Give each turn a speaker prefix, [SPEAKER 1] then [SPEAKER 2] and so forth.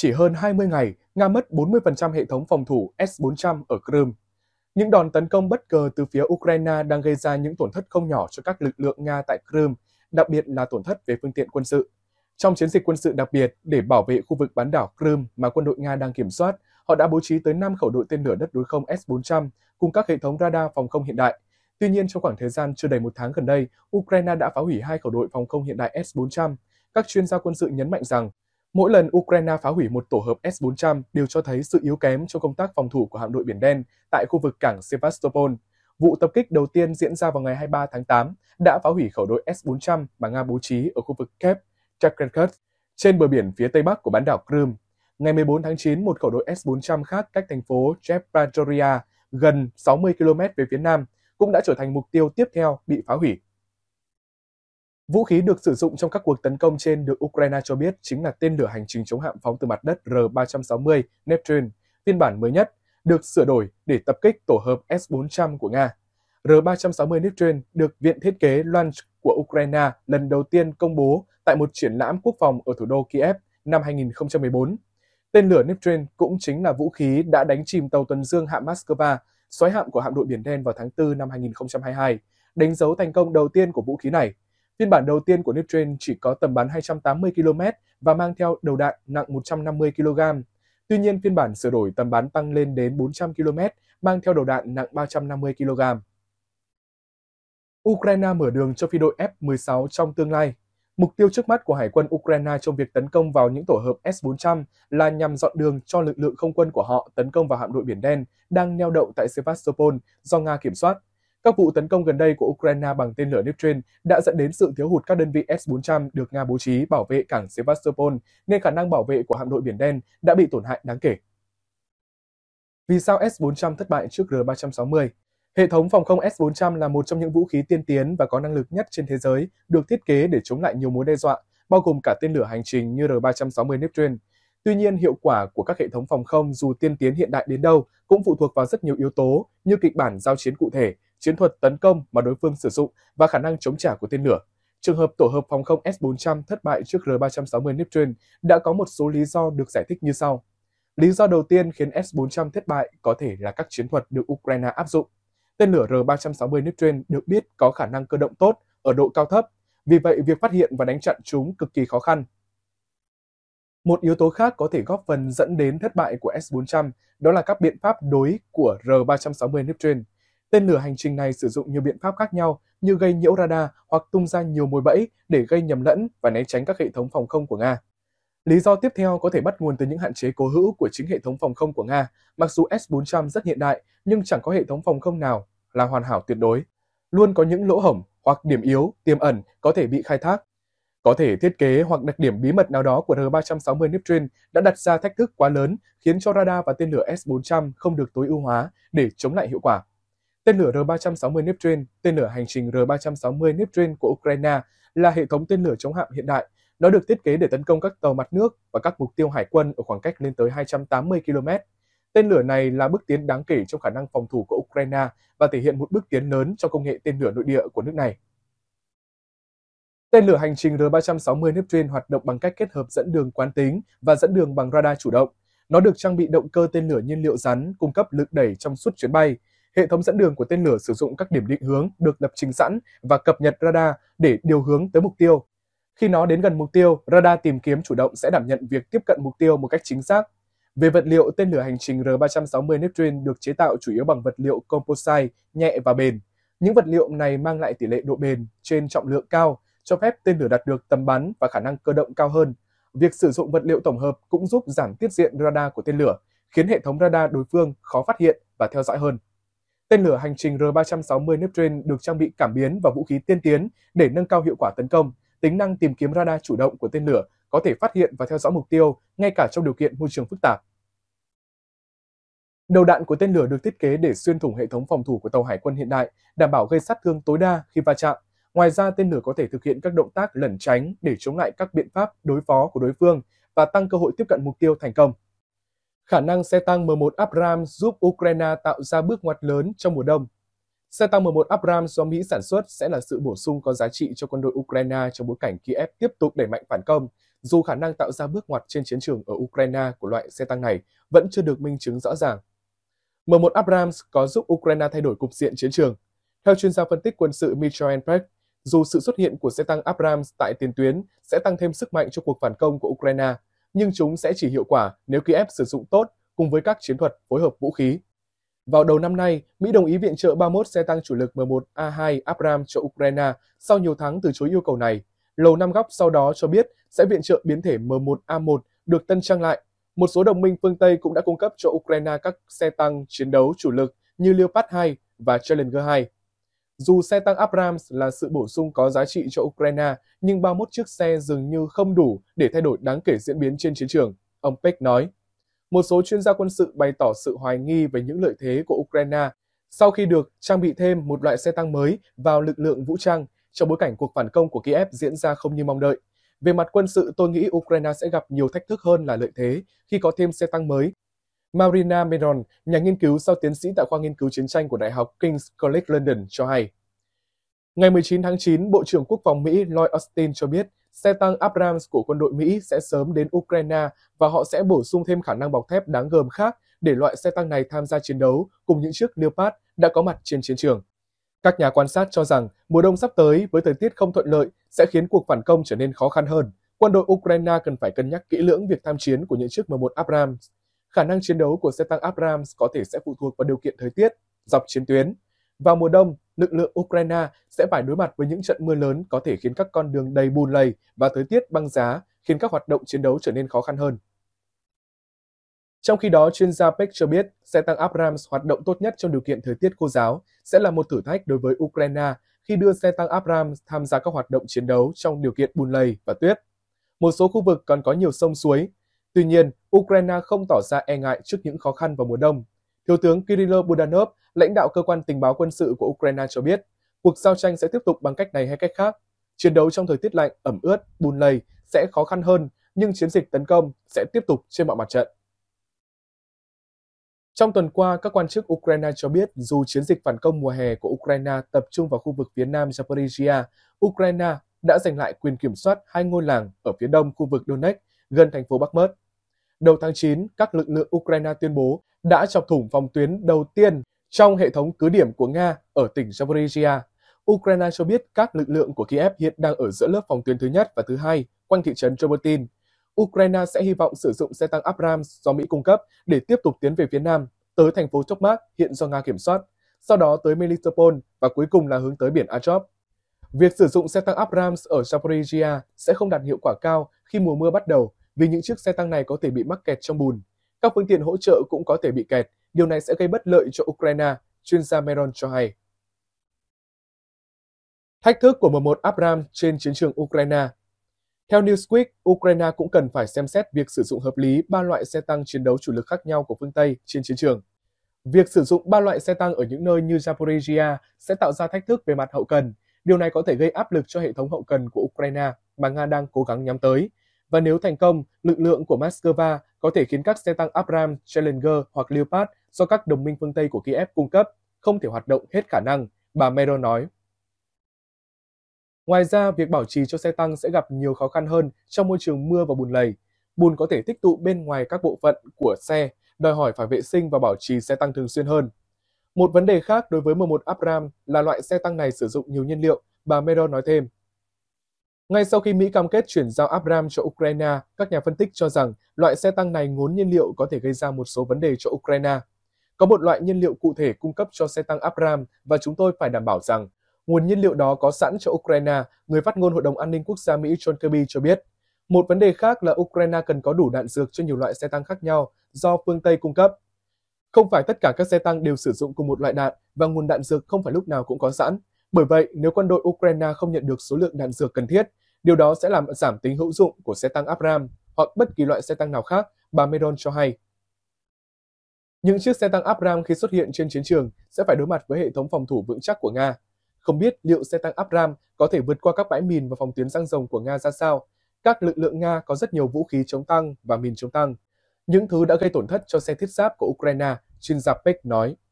[SPEAKER 1] Chỉ hơn 20 ngày, Nga mất 40% hệ thống phòng thủ S-400 ở Crimea. Những đòn tấn công bất ngờ từ phía Ukraine đang gây ra những tổn thất không nhỏ cho các lực lượng Nga tại Crimea, đặc biệt là tổn thất về phương tiện quân sự. Trong chiến dịch quân sự đặc biệt để bảo vệ khu vực bán đảo Crimea mà quân đội Nga đang kiểm soát, họ đã bố trí tới 5 khẩu đội tên lửa đất đối không S-400 cùng các hệ thống radar phòng không hiện đại. Tuy nhiên, trong khoảng thời gian chưa đầy một tháng gần đây, Ukraine đã phá hủy hai khẩu đội phòng không hiện đại S-400. Các chuyên gia quân sự nhấn mạnh rằng Mỗi lần Ukraine phá hủy một tổ hợp S-400 đều cho thấy sự yếu kém trong công tác phòng thủ của hạm đội Biển Đen tại khu vực cảng Sevastopol. Vụ tập kích đầu tiên diễn ra vào ngày 23 tháng 8 đã phá hủy khẩu đội S-400 mà Nga bố trí ở khu vực Kep, Chakrenkut, trên bờ biển phía tây bắc của bán đảo Crimea. Ngày 14 tháng 9, một khẩu đội S-400 khác cách thành phố Chebranjoria gần 60 km về phía nam cũng đã trở thành mục tiêu tiếp theo bị phá hủy. Vũ khí được sử dụng trong các cuộc tấn công trên được Ukraine cho biết chính là tên lửa hành trình chống hạm phóng từ mặt đất R-360 Neptune, phiên bản mới nhất, được sửa đổi để tập kích tổ hợp S-400 của Nga. R-360 Neptune được Viện Thiết kế Launch của Ukraine lần đầu tiên công bố tại một triển lãm quốc phòng ở thủ đô Kiev năm 2014. Tên lửa Neptune cũng chính là vũ khí đã đánh chìm tàu tuần dương hạm Moscow, xoáy hạm của hạm đội Biển Đen vào tháng 4 năm 2022, đánh dấu thành công đầu tiên của vũ khí này – Phiên bản đầu tiên của Niptrain chỉ có tầm bắn 280 km và mang theo đầu đạn nặng 150 kg. Tuy nhiên, phiên bản sửa đổi tầm bắn tăng lên đến 400 km, mang theo đầu đạn nặng 350 kg. Ukraine mở đường cho phi đội F-16 trong tương lai. Mục tiêu trước mắt của Hải quân Ukraine trong việc tấn công vào những tổ hợp S-400 là nhằm dọn đường cho lực lượng không quân của họ tấn công vào hạm đội Biển Đen đang neo đậu tại Sevastopol do Nga kiểm soát. Các vụ tấn công gần đây của Ukraine bằng tên lửa nêu đã dẫn đến sự thiếu hụt các đơn vị S-400 được Nga bố trí bảo vệ cảng Sevastopol, nên khả năng bảo vệ của hạm đội Biển Đen đã bị tổn hại đáng kể. Vì sao S-400 thất bại trước R-360? Hệ thống phòng không S-400 là một trong những vũ khí tiên tiến và có năng lực nhất trên thế giới, được thiết kế để chống lại nhiều mối đe dọa, bao gồm cả tên lửa hành trình như R-360 Neptune. Tuy nhiên, hiệu quả của các hệ thống phòng không dù tiên tiến hiện đại đến đâu cũng phụ thuộc vào rất nhiều yếu tố như kịch bản giao chiến cụ thể, chiến thuật tấn công mà đối phương sử dụng và khả năng chống trả của tên lửa. Trường hợp tổ hợp phòng không S-400 thất bại trước R-360 Neptune đã có một số lý do được giải thích như sau. Lý do đầu tiên khiến S-400 thất bại có thể là các chiến thuật được Ukraine áp dụng. Tên lửa R-360 Neptune được biết có khả năng cơ động tốt ở độ cao thấp, vì vậy việc phát hiện và đánh chặn chúng cực kỳ khó khăn. Một yếu tố khác có thể góp phần dẫn đến thất bại của S-400 đó là các biện pháp đối của R-360 Neptune. Tên lửa hành trình này sử dụng nhiều biện pháp khác nhau như gây nhiễu radar hoặc tung ra nhiều mồi bẫy để gây nhầm lẫn và né tránh các hệ thống phòng không của Nga. Lý do tiếp theo có thể bắt nguồn từ những hạn chế cố hữu của chính hệ thống phòng không của Nga, mặc dù S-400 rất hiện đại nhưng chẳng có hệ thống phòng không nào là hoàn hảo tuyệt đối. Luôn có những lỗ hổng hoặc điểm yếu, tiềm ẩn có thể bị khai thác. Có thể thiết kế hoặc đặc điểm bí mật nào đó của R-360 Neptune đã đặt ra thách thức quá lớn khiến cho radar và tên lửa S-400 không được tối ưu hóa để chống lại hiệu quả. Tên lửa R-360 Neptune, tên lửa hành trình R-360 Neptune của Ukraine là hệ thống tên lửa chống hạm hiện đại. Nó được thiết kế để tấn công các tàu mặt nước và các mục tiêu hải quân ở khoảng cách lên tới 280 km. Tên lửa này là bước tiến đáng kể trong khả năng phòng thủ của Ukraine và thể hiện một bước tiến lớn cho công nghệ tên lửa nội địa của nước này. Tên lửa hành trình R-360 Neptune hoạt động bằng cách kết hợp dẫn đường quán tính và dẫn đường bằng radar chủ động. Nó được trang bị động cơ tên lửa nhiên liệu rắn cung cấp lực đẩy trong suốt chuyến bay, Hệ thống dẫn đường của tên lửa sử dụng các điểm định hướng được lập trình sẵn và cập nhật radar để điều hướng tới mục tiêu. Khi nó đến gần mục tiêu, radar tìm kiếm chủ động sẽ đảm nhận việc tiếp cận mục tiêu một cách chính xác. Về vật liệu, tên lửa hành trình R-360 Neptune được chế tạo chủ yếu bằng vật liệu composite, nhẹ và bền. Những vật liệu này mang lại tỷ lệ độ bền trên trọng lượng cao, cho phép tên lửa đạt được tầm bắn và khả năng cơ động cao hơn. Việc sử dụng vật liệu tổng hợp cũng giúp giảm tiết diện radar của tên lửa, khiến hệ thống radar đối phương khó phát hiện và theo dõi hơn. Tên lửa hành trình R-360 Neptune được trang bị cảm biến và vũ khí tiên tiến để nâng cao hiệu quả tấn công. Tính năng tìm kiếm radar chủ động của tên lửa có thể phát hiện và theo dõi mục tiêu ngay cả trong điều kiện môi trường phức tạp. Đầu đạn của tên lửa được thiết kế để xuyên thủng hệ thống phòng thủ của tàu hải quân hiện đại, đảm bảo gây sát thương tối đa khi va chạm. Ngoài ra, tên lửa có thể thực hiện các động tác lẩn tránh để chống lại các biện pháp đối phó của đối phương và tăng cơ hội tiếp cận mục tiêu thành công khả năng xe tăng M1 Abrams giúp Ukraine tạo ra bước ngoặt lớn trong mùa đông. Xe tăng M1 Abrams do Mỹ sản xuất sẽ là sự bổ sung có giá trị cho quân đội Ukraine trong bối cảnh Kiev tiếp tục đẩy mạnh phản công, dù khả năng tạo ra bước ngoặt trên chiến trường ở Ukraine của loại xe tăng này vẫn chưa được minh chứng rõ ràng. M1 Abrams có giúp Ukraine thay đổi cục diện chiến trường. Theo chuyên gia phân tích quân sự Mitchell Peck, dù sự xuất hiện của xe tăng Abrams tại tiền tuyến sẽ tăng thêm sức mạnh cho cuộc phản công của Ukraine, nhưng chúng sẽ chỉ hiệu quả nếu Kiev sử dụng tốt cùng với các chiến thuật phối hợp vũ khí. Vào đầu năm nay, Mỹ đồng ý viện trợ 31 xe tăng chủ lực M1A2 Abrams cho Ukraine sau nhiều tháng từ chối yêu cầu này. Lầu Năm Góc sau đó cho biết sẽ viện trợ biến thể M1A1 được tân trang lại. Một số đồng minh phương Tây cũng đã cung cấp cho Ukraine các xe tăng chiến đấu chủ lực như Leopard 2 và Challenger 2. Dù xe tăng Abrams là sự bổ sung có giá trị cho Ukraine, nhưng 31 chiếc xe dường như không đủ để thay đổi đáng kể diễn biến trên chiến trường, ông Peck nói. Một số chuyên gia quân sự bày tỏ sự hoài nghi về những lợi thế của Ukraine sau khi được trang bị thêm một loại xe tăng mới vào lực lượng vũ trang trong bối cảnh cuộc phản công của Kiev diễn ra không như mong đợi. Về mặt quân sự, tôi nghĩ Ukraine sẽ gặp nhiều thách thức hơn là lợi thế khi có thêm xe tăng mới Marina Meron, nhà nghiên cứu sau tiến sĩ tại khoa nghiên cứu chiến tranh của Đại học King's College London cho hay. Ngày 19 tháng 9, Bộ trưởng Quốc phòng Mỹ Lloyd Austin cho biết xe tăng Abrams của quân đội Mỹ sẽ sớm đến Ukraine và họ sẽ bổ sung thêm khả năng bọc thép đáng gờm khác để loại xe tăng này tham gia chiến đấu cùng những chiếc Leopard đã có mặt trên chiến trường. Các nhà quan sát cho rằng mùa đông sắp tới với thời tiết không thuận lợi sẽ khiến cuộc phản công trở nên khó khăn hơn. Quân đội Ukraine cần phải cân nhắc kỹ lưỡng việc tham chiến của những chiếc M1 Abrams khả năng chiến đấu của xe tăng Abrams có thể sẽ phụ thuộc vào điều kiện thời tiết, dọc chiến tuyến. Vào mùa đông, lực lượng Ukraine sẽ phải đối mặt với những trận mưa lớn có thể khiến các con đường đầy bùn lầy và thời tiết băng giá, khiến các hoạt động chiến đấu trở nên khó khăn hơn. Trong khi đó, chuyên gia Peck cho biết xe tăng Abrams hoạt động tốt nhất trong điều kiện thời tiết khô giáo sẽ là một thử thách đối với Ukraine khi đưa xe tăng Abrams tham gia các hoạt động chiến đấu trong điều kiện bùn lầy và tuyết. Một số khu vực còn có nhiều sông suối Tuy nhiên, Ukraine không tỏ ra e ngại trước những khó khăn vào mùa đông. Thiếu tướng Kirill Budanov, lãnh đạo cơ quan tình báo quân sự của Ukraine cho biết, cuộc giao tranh sẽ tiếp tục bằng cách này hay cách khác. Chiến đấu trong thời tiết lạnh, ẩm ướt, bùn lầy sẽ khó khăn hơn, nhưng chiến dịch tấn công sẽ tiếp tục trên mọi mặt trận. Trong tuần qua, các quan chức Ukraine cho biết dù chiến dịch phản công mùa hè của Ukraine tập trung vào khu vực phía nam Zaporizhia, Ukraine đã giành lại quyền kiểm soát hai ngôi làng ở phía đông khu vực Donetsk gần thành phố Bakhmut. Đầu tháng 9, các lực lượng Ukraine tuyên bố đã chọc thủng vòng tuyến đầu tiên trong hệ thống cứ điểm của Nga ở tỉnh Zaporizhia. Ukraine cho biết các lực lượng của Kiev hiện đang ở giữa lớp phòng tuyến thứ nhất và thứ hai quanh thị trấn Chobotin. Ukraine sẽ hy vọng sử dụng xe tăng Abrams do Mỹ cung cấp để tiếp tục tiến về phía nam, tới thành phố Chokmak hiện do Nga kiểm soát, sau đó tới Melitopol và cuối cùng là hướng tới biển Azov. Việc sử dụng xe tăng Abrams ở Zaporizhia sẽ không đạt hiệu quả cao khi mùa mưa bắt đầu vì những chiếc xe tăng này có thể bị mắc kẹt trong bùn. Các phương tiện hỗ trợ cũng có thể bị kẹt, điều này sẽ gây bất lợi cho Ukraine, chuyên gia Meron cho hay. Thách thức của M1 Abram trên chiến trường Ukraine Theo Newsweek, Ukraine cũng cần phải xem xét việc sử dụng hợp lý ba loại xe tăng chiến đấu chủ lực khác nhau của phương Tây trên chiến trường. Việc sử dụng ba loại xe tăng ở những nơi như Zaporizhia sẽ tạo ra thách thức về mặt hậu cần. Điều này có thể gây áp lực cho hệ thống hậu cần của Ukraine mà Nga đang cố gắng nhắm tới, và nếu thành công, lực lượng của Moscow có thể khiến các xe tăng Abrams, Challenger hoặc Leopard do các đồng minh phương Tây của Kiev cung cấp không thể hoạt động hết khả năng, bà Mero nói. Ngoài ra, việc bảo trì cho xe tăng sẽ gặp nhiều khó khăn hơn trong môi trường mưa và bùn lầy. Bùn có thể tích tụ bên ngoài các bộ phận của xe, đòi hỏi phải vệ sinh và bảo trì xe tăng thường xuyên hơn. Một vấn đề khác đối với M1 Abrams là loại xe tăng này sử dụng nhiều nhiên liệu, bà Mero nói thêm. Ngay sau khi Mỹ cam kết chuyển giao Abram cho Ukraine, các nhà phân tích cho rằng loại xe tăng này ngốn nhiên liệu có thể gây ra một số vấn đề cho Ukraine. Có một loại nhiên liệu cụ thể cung cấp cho xe tăng Abram và chúng tôi phải đảm bảo rằng nguồn nhiên liệu đó có sẵn cho Ukraine, người phát ngôn Hội đồng An ninh Quốc gia Mỹ John Kirby cho biết. Một vấn đề khác là Ukraine cần có đủ đạn dược cho nhiều loại xe tăng khác nhau do phương Tây cung cấp. Không phải tất cả các xe tăng đều sử dụng cùng một loại đạn và nguồn đạn dược không phải lúc nào cũng có sẵn. Bởi vậy, nếu quân đội Ukraine không nhận được số lượng đạn dược cần thiết, điều đó sẽ làm giảm tính hữu dụng của xe tăng Abram hoặc bất kỳ loại xe tăng nào khác, bà Meron cho hay. Những chiếc xe tăng Abram khi xuất hiện trên chiến trường sẽ phải đối mặt với hệ thống phòng thủ vững chắc của Nga. Không biết liệu xe tăng Abram có thể vượt qua các bãi mìn và phòng tuyến răng rồng của Nga ra sao? Các lực lượng Nga có rất nhiều vũ khí chống tăng và mìn chống tăng. Những thứ đã gây tổn thất cho xe thiết giáp của Ukraine, chuyên gia Peck nói.